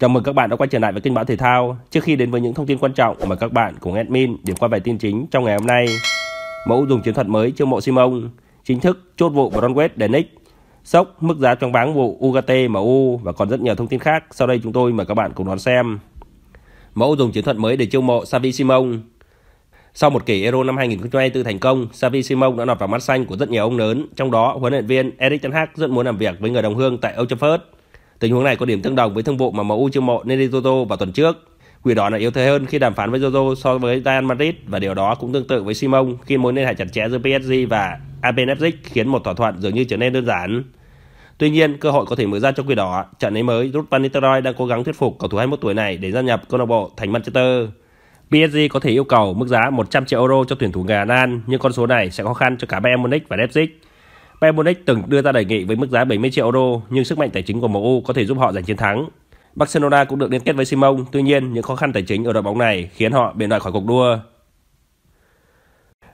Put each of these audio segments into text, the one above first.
Chào mừng các bạn đã quay trở lại với kênh báo thể thao. Trước khi đến với những thông tin quan trọng mà các bạn cùng admin điểm qua bài tin chính trong ngày hôm nay. Mẫu dùng chiến thuật mới chiêu mộ Simon chính thức chốt vụ Bronwest Denick, sốc mức giá trong bán vụ UGT MU và còn rất nhiều thông tin khác. Sau đây chúng tôi mời các bạn cùng đón xem. Mẫu dùng chiến thuật mới để chiêu mộ Xavi Simon sau một kỷ Euro năm 2024 thành công, Xavi Simon đã lọt vào mắt xanh của rất nhiều ông lớn, trong đó huấn luyện viên Erik ten Hag rất muốn làm việc với người đồng hương tại Old Trafford. Tình huống này có điểm tương đồng với thương vụ mà MU chiêu mộ Nelly vào tuần trước. Quỷ đỏ là yếu thế hơn khi đàm phán với Jojo so với Real Madrid và điều đó cũng tương tự với Simon khi mối liên hệ chặt chẽ giữa PSG và Abenefzik khiến một thỏa thuận dường như trở nên đơn giản. Tuy nhiên, cơ hội có thể mở ra cho Quỷ đỏ. Trận ấy mới, Ruud van Nistelrooy đang cố gắng thuyết phục cầu thủ 21 tuổi này để gia nhập câu lạc bộ thành Manchester. PSG có thể yêu cầu mức giá 100 triệu euro cho tuyển thủ người Hà Lan, nhưng con số này sẽ khó khăn cho cả Bayern Munich và Leipzig. Bayern Munich từng đưa ra đề nghị với mức giá 70 triệu euro nhưng sức mạnh tài chính của MU có thể giúp họ giành chiến thắng. Barcelona cũng được liên kết với Simon, tuy nhiên những khó khăn tài chính ở đội bóng này khiến họ bị loại khỏi cuộc đua.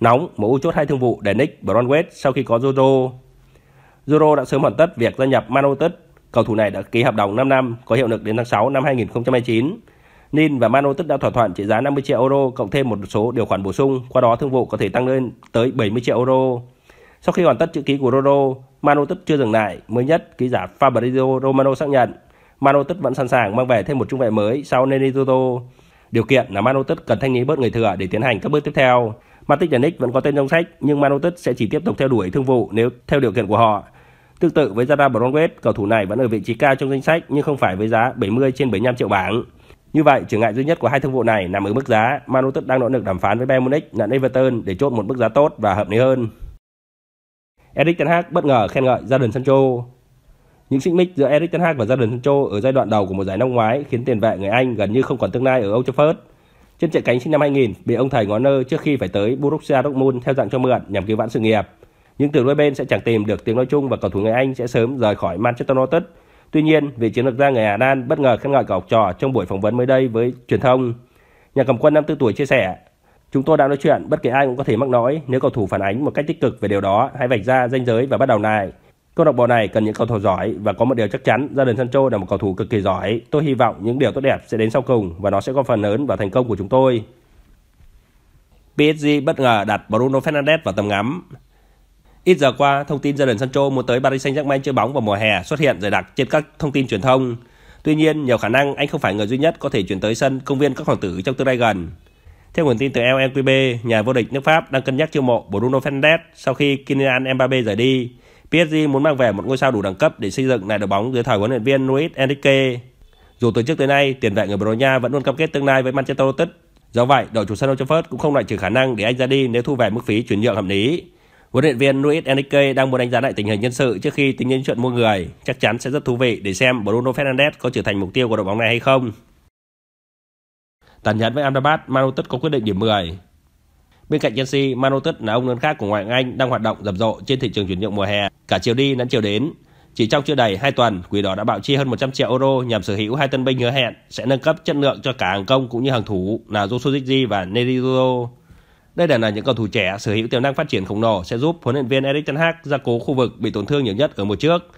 Nóng, MU chốt hai thương vụ để Nick Bronwell sau khi có Jojo. Jojo đã sớm hoàn tất việc gia nhập Man United. Cầu thủ này đã ký hợp đồng 5 năm có hiệu lực đến tháng 6 năm 2029. Nin và Man United đã thỏa thuận trị giá 50 triệu euro cộng thêm một số điều khoản bổ sung, qua đó thương vụ có thể tăng lên tới 70 triệu euro. Sau khi hoàn tất chữ ký của Rodo, Manu Tức chưa dừng lại. Mới nhất, ký giả Fabrizio Romano xác nhận Manu Tức vẫn sẵn sàng mang về thêm một trung vệ mới sau Nenito. Điều kiện là Manu Tức cần thanh lý bớt người thừa để tiến hành các bước tiếp theo. Matic Nick vẫn có tên trong sách nhưng Manu Tức sẽ chỉ tiếp tục theo đuổi thương vụ nếu theo điều kiện của họ. Tương tự với Zara Bronwet, cầu thủ này vẫn ở vị trí cao trong danh sách nhưng không phải với giá 70 trên 75 triệu bảng. Như vậy, trở ngại duy nhất của hai thương vụ này nằm ở mức giá. Man United đang nỗ lực đàm phán với Bayern Munich lẫn Everton để chốt một mức giá tốt và hợp lý hơn. Eric Ten Hag bất ngờ khen ngợi Jadon Sancho. Những xích mích giữa Eric Ten Hag và Jadon Sancho ở giai đoạn đầu của một giải năm ngoái khiến tiền vệ người Anh gần như không còn tương lai ở Old Trafford. Trên trận cánh sinh năm 2000 bị ông thầy ngón nơ trước khi phải tới Borussia Dortmund theo dạng cho mượn nhằm cứu vãn sự nghiệp. Những từ đôi bên sẽ chẳng tìm được tiếng nói chung và cầu thủ người Anh sẽ sớm rời khỏi Manchester United. Tuy nhiên, vị chiến lược gia người Hà Lan bất ngờ khen ngợi cậu học trò trong buổi phỏng vấn mới đây với truyền thông. Nhà cầm quân 54 tuổi chia sẻ, Chúng tôi đang nói chuyện, bất kể ai cũng có thể mắc nói, nếu cầu thủ phản ánh một cách tích cực về điều đó, hãy vạch ra ranh giới và bắt đầu này. Câu lạc bộ này cần những cầu thủ giỏi và có một điều chắc chắn, gia đình Sancho là một cầu thủ cực kỳ giỏi. Tôi hy vọng những điều tốt đẹp sẽ đến sau cùng và nó sẽ góp phần lớn vào thành công của chúng tôi. PSG bất ngờ đặt Bruno Fernandes vào tầm ngắm. Ít giờ qua, thông tin Jadon Sancho muốn tới Paris Saint-Germain chơi bóng vào mùa hè xuất hiện dày đặc trên các thông tin truyền thông. Tuy nhiên, nhiều khả năng anh không phải người duy nhất có thể chuyển tới sân công viên các hoàng tử trong tương lai gần. Theo nguồn tin từ LNQB, nhà vô địch nước Pháp đang cân nhắc chiêu mộ Bruno Fernandes sau khi Kylian Mbappe rời đi. PSG muốn mang về một ngôi sao đủ đẳng cấp để xây dựng lại đội bóng dưới thời huấn luyện viên Luis Enrique. Dù từ trước tới nay, tiền vệ người Bồ Đào Nha vẫn luôn cam kết tương lai với Manchester United. Do vậy, đội chủ sân Old Trafford cũng không loại trừ khả năng để anh ra đi nếu thu về mức phí chuyển nhượng hợp lý. Huấn luyện viên Luis Enrique đang muốn đánh giá lại tình hình nhân sự trước khi tính đến chuyện mua người. Chắc chắn sẽ rất thú vị để xem Bruno Fernandes có trở thành mục tiêu của đội bóng này hay không tàn Nhẫn với Amrabat, Manutus có quyết định điểm 10. Bên cạnh Chelsea, Manutus là ông lớn khác của ngoại hạng Anh đang hoạt động rầm rộ trên thị trường chuyển nhượng mùa hè, cả chiều đi lẫn chiều đến. Chỉ trong chưa đầy 2 tuần, Quỷ Đỏ đã bạo chi hơn 100 triệu euro nhằm sở hữu hai tân binh hứa hẹn sẽ nâng cấp chất lượng cho cả hàng công cũng như hàng thủ là Josuji và Nerio. Đây đều là những cầu thủ trẻ sở hữu tiềm năng phát triển khổng lồ sẽ giúp huấn luyện viên Erik ten Hag gia cố khu vực bị tổn thương nhiều nhất ở mùa trước.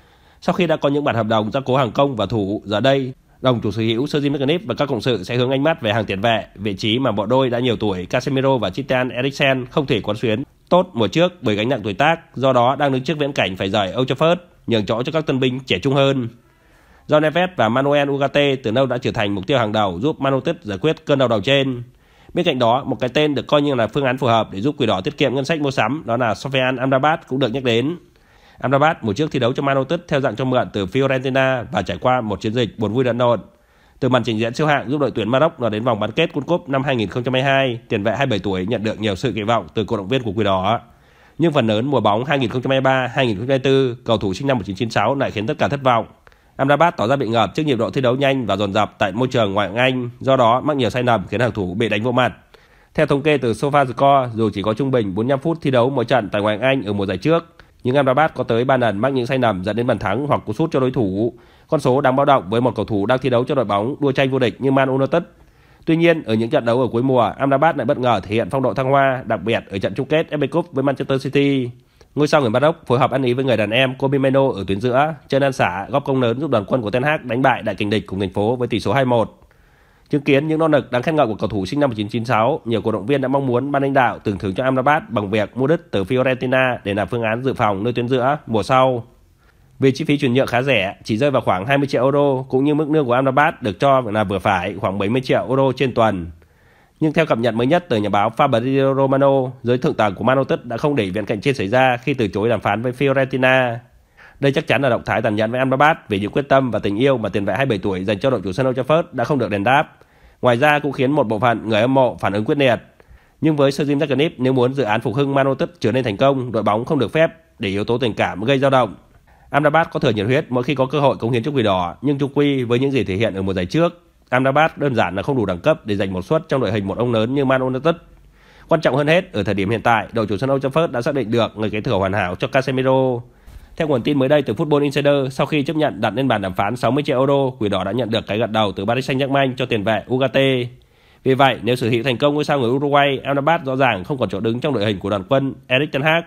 Sau khi đã có những bản hợp đồng gia cố hàng công và thủ, giờ đây Dòng chủ sở hữu Sergio Magnip và các cộng sự sẽ hướng ánh mắt về hàng tiền vệ, vị trí mà bộ đôi đã nhiều tuổi Casemiro và Christian Eriksen không thể quán xuyến tốt mùa trước bởi gánh nặng tuổi tác, do đó đang đứng trước viễn cảnh phải rời Old Trafford, nhường chỗ cho các tân binh trẻ trung hơn. Do Neves và Manuel Ugarte từ lâu đã trở thành mục tiêu hàng đầu giúp Man United giải quyết cơn đau đầu trên. Bên cạnh đó, một cái tên được coi như là phương án phù hợp để giúp Quỷ Đỏ tiết kiệm ngân sách mua sắm đó là Sofyan Amrabat cũng được nhắc đến. Amrabat một chiếc thi đấu cho Man United theo dạng cho mượn từ Fiorentina và trải qua một chiến dịch buồn vui lẫn lộn. Từ màn trình diễn siêu hạng giúp đội tuyển Maroc lọt đến vòng bán kết World Cup năm 2022, tiền vệ 27 tuổi nhận được nhiều sự kỳ vọng từ cổ động viên của Quỷ Đỏ. Nhưng phần lớn mùa bóng 2023-2024, cầu thủ sinh năm 1996 lại khiến tất cả thất vọng. Amrabat tỏ ra bị ngợp trước nhịp độ thi đấu nhanh và dồn dập tại môi trường ngoại hạng Anh, do đó mắc nhiều sai lầm khiến hàng thủ bị đánh vô mặt. Theo thống kê từ SofaScore, dù chỉ có trung bình 45 phút thi đấu mỗi trận tại ngoại hạng Anh ở mùa giải trước, nhưng Amrabat có tới 3 lần mắc những sai lầm dẫn đến bàn thắng hoặc cú sút cho đối thủ. Con số đáng báo động với một cầu thủ đang thi đấu cho đội bóng đua tranh vô địch như Man United. Tuy nhiên, ở những trận đấu ở cuối mùa, Amrabat lại bất ngờ thể hiện phong độ thăng hoa, đặc biệt ở trận chung kết FA Cup với Manchester City. Ngôi sao người Maroc phối hợp ăn ý với người đàn em Comimeno ở tuyến giữa, chân ăn xả góp công lớn giúp đoàn quân của Ten Hag đánh bại đại kình địch cùng thành phố với tỷ số 2-1. Chứng kiến những nỗ lực đáng khen ngợi của cầu thủ sinh năm 1996, nhiều cổ động viên đã mong muốn ban lãnh đạo tưởng thưởng cho Amrabat bằng việc mua đứt từ Fiorentina để làm phương án dự phòng nơi tuyến giữa mùa sau. Vì chi phí chuyển nhượng khá rẻ, chỉ rơi vào khoảng 20 triệu euro cũng như mức lương của Amrabat được cho là vừa phải khoảng 70 triệu euro trên tuần. Nhưng theo cập nhật mới nhất từ nhà báo Fabrizio Romano, giới thượng tầng của Man United đã không để viện cạnh trên xảy ra khi từ chối đàm phán với Fiorentina. Đây chắc chắn là động thái tàn nhẫn với Amrabat vì những quyết tâm và tình yêu mà tiền vệ 27 tuổi dành cho đội chủ sân Old Trafford đã không được đền đáp Ngoài ra cũng khiến một bộ phận người hâm mộ phản ứng quyết liệt. Nhưng với Sir Jim Ratcliffe, nếu muốn dự án phục hưng Man United trở nên thành công, đội bóng không được phép để yếu tố tình cảm gây dao động. Amrabat có thừa nhiệt huyết mỗi khi có cơ hội cống hiến cho quỷ đỏ, nhưng chung quy với những gì thể hiện ở mùa giải trước, Amrabat đơn giản là không đủ đẳng cấp để giành một suất trong đội hình một ông lớn như Man United. Quan trọng hơn hết, ở thời điểm hiện tại, đội chủ sân Old Trafford đã xác định được người kế thừa hoàn hảo cho Casemiro. Theo nguồn tin mới đây từ Football Insider, sau khi chấp nhận đặt lên bàn đàm phán 60 triệu euro, Quỷ Đỏ đã nhận được cái gật đầu từ Paris Saint-Germain cho tiền vệ Ugarte. Vì vậy, nếu sở hữu thành công ngôi sao người Uruguay, Amrabat rõ ràng không còn chỗ đứng trong đội hình của đoàn quân Erik ten Hag.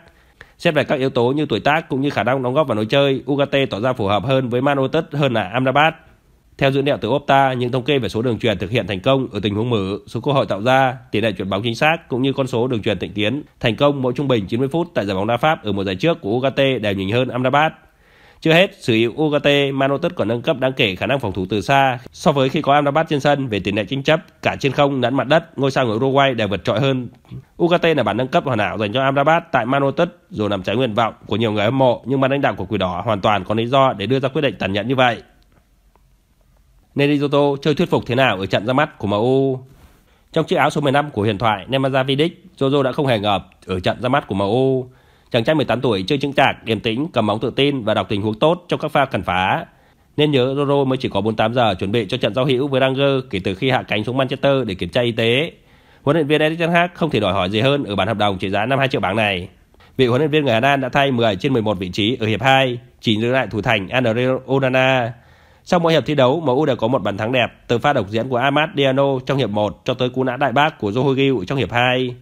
Xét về các yếu tố như tuổi tác cũng như khả năng đóng góp vào nội chơi, Ugarte tỏ ra phù hợp hơn với Man United hơn là Amrabat. Theo dữ liệu từ Opta, những thống kê về số đường truyền thực hiện thành công ở tình huống mở, số cơ hội tạo ra, tỷ lệ chuyển bóng chính xác cũng như con số đường truyền tịnh tiến thành công mỗi trung bình 90 phút tại giải bóng đá Pháp ở mùa giải trước của UGT đều nhìn hơn Amrabat. Chưa hết, sử hữu UGT, Man United còn nâng cấp đáng kể khả năng phòng thủ từ xa so với khi có Amrabat trên sân về tỷ lệ tranh chấp cả trên không lẫn mặt đất, ngôi sao người Uruguay đều vượt trội hơn. UGT là bản nâng cấp hoàn hảo dành cho Amrabat tại Man United dù nằm trái nguyện vọng của nhiều người hâm mộ nhưng ban lãnh đạo của Quỷ Đỏ hoàn toàn có lý do để đưa ra quyết định tàn nhẫn như vậy. Nerizoto chơi thuyết phục thế nào ở trận ra mắt của MU. Trong chiếc áo số 15 của huyền thoại Nemanja Vidic, Jojo đã không hề ngợp ở trận ra mắt của MU. Chàng trai 18 tuổi chơi chững chạc, điềm tĩnh, cầm bóng tự tin và đọc tình huống tốt trong các pha cản phá. Nên nhớ Jojo mới chỉ có 48 giờ chuẩn bị cho trận giao hữu với Rangers kể từ khi hạ cánh xuống Manchester để kiểm tra y tế. Huấn luyện viên Erik ten Hag không thể đòi hỏi gì hơn ở bản hợp đồng trị giá 52 triệu bảng này. Vị huấn luyện viên người Hà Lan đã thay 10 trên 11 vị trí ở hiệp 2, chỉ giữ lại thủ thành Andre Onana sau mỗi hiệp thi đấu, MU đều có một bàn thắng đẹp từ pha độc diễn của Ahmad Diallo trong hiệp 1 cho tới cú nã đại bác của Joe Higgins trong hiệp 2.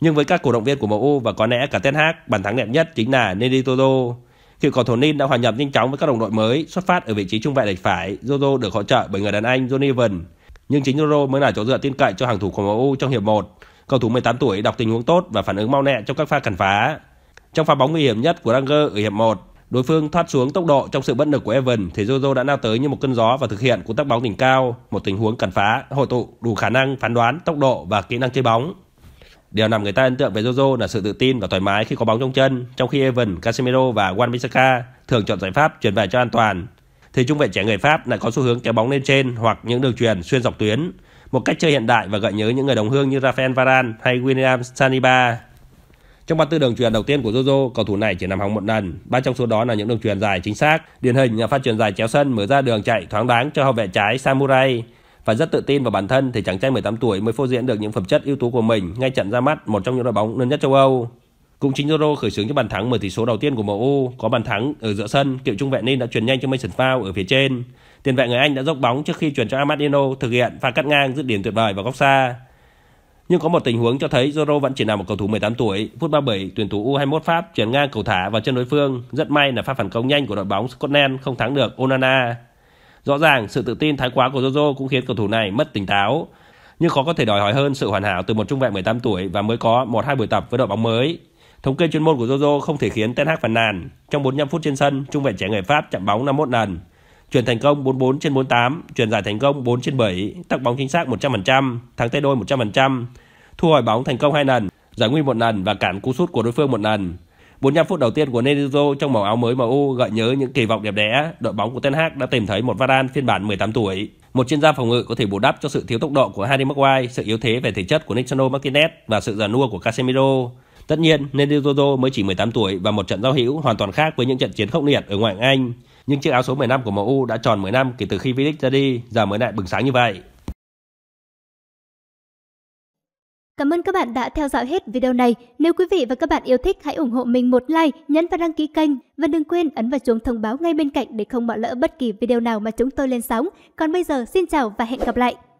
Nhưng với các cổ động viên của MU và có lẽ cả Ten Hag, bàn thắng đẹp nhất chính là Nelly Toto. Cựu cầu thủ Nin đã hòa nhập nhanh chóng với các đồng đội mới, xuất phát ở vị trí trung vệ lệch phải. Jojo được hỗ trợ bởi người đàn anh Johnny Evan. Nhưng chính Jojo mới là chỗ dựa tin cậy cho hàng thủ của MU trong hiệp 1. Cầu thủ 18 tuổi đọc tình huống tốt và phản ứng mau lẹ trong các pha cản phá. Trong pha bóng nguy hiểm nhất của Ranger ở hiệp 1, Đối phương thoát xuống tốc độ trong sự bất lực của Evan thì Jojo đã lao tới như một cơn gió và thực hiện cú tắc bóng đỉnh cao, một tình huống cản phá, hội tụ đủ khả năng phán đoán, tốc độ và kỹ năng chơi bóng. Điều làm người ta ấn tượng về Jojo là sự tự tin và thoải mái khi có bóng trong chân, trong khi Evan, Casemiro và Wan Bissaka thường chọn giải pháp chuyển về cho an toàn. Thì trung vệ trẻ người Pháp lại có xu hướng kéo bóng lên trên hoặc những đường truyền xuyên dọc tuyến, một cách chơi hiện đại và gợi nhớ những người đồng hương như Rafael Varane hay William Saliba. Trong ba tư đường truyền đầu tiên của Jojo, cầu thủ này chỉ nằm hỏng một lần, ba trong số đó là những đường truyền dài chính xác. Điển hình là phát truyền dài chéo sân mở ra đường chạy thoáng đáng cho hậu vệ trái Samurai và rất tự tin vào bản thân thì chàng trai 18 tuổi mới phô diễn được những phẩm chất ưu tú của mình ngay trận ra mắt một trong những đội bóng lớn nhất châu Âu. Cũng chính Jojo khởi xướng cho bàn thắng mở tỷ số đầu tiên của MU, có bàn thắng ở giữa sân, cựu trung vệ Nin đã truyền nhanh cho Mason Mount ở phía trên. Tiền vệ người Anh đã dốc bóng trước khi chuyển cho Ahmad thực hiện pha cắt ngang dứt điểm tuyệt vời vào góc xa. Nhưng có một tình huống cho thấy Zoro vẫn chỉ là một cầu thủ 18 tuổi. Phút 37, tuyển thủ U21 Pháp chuyển ngang cầu thả vào chân đối phương. Rất may là pha phản công nhanh của đội bóng Scotland không thắng được Onana. Rõ ràng, sự tự tin thái quá của Zoro cũng khiến cầu thủ này mất tỉnh táo. Nhưng khó có thể đòi hỏi hơn sự hoàn hảo từ một trung vệ 18 tuổi và mới có một hai buổi tập với đội bóng mới. Thống kê chuyên môn của Zoro không thể khiến Ten Hag phàn nàn. Trong 45 phút trên sân, trung vệ trẻ người Pháp chạm bóng 51 lần, Chuyển thành công 44 trên 48, chuyển giải thành công 4 trên 7, tắc bóng chính xác 100%, thắng tay đôi 100%, thu hồi bóng thành công 2 lần, giải nguy một lần và cản cú sút của đối phương một lần. 45 phút đầu tiên của Nenezo trong màu áo mới MU gợi nhớ những kỳ vọng đẹp đẽ, đội bóng của Ten Hag đã tìm thấy một Varane phiên bản 18 tuổi. Một chuyên gia phòng ngự có thể bù đắp cho sự thiếu tốc độ của Harry Maguire, sự yếu thế về thể chất của Nicano Martinez và sự già nua của Casemiro. Tất nhiên, Nenezo mới chỉ 18 tuổi và một trận giao hữu hoàn toàn khác với những trận chiến khốc liệt ở ngoại hạng Anh. Nhưng chiếc áo số 15 của MU đã tròn 10 năm kể từ khi v ra đi, giờ mới lại bừng sáng như vậy. Cảm ơn các bạn đã theo dõi hết video này. Nếu quý vị và các bạn yêu thích, hãy ủng hộ mình một like, nhấn và đăng ký kênh. Và đừng quên ấn vào chuông thông báo ngay bên cạnh để không bỏ lỡ bất kỳ video nào mà chúng tôi lên sóng. Còn bây giờ, xin chào và hẹn gặp lại!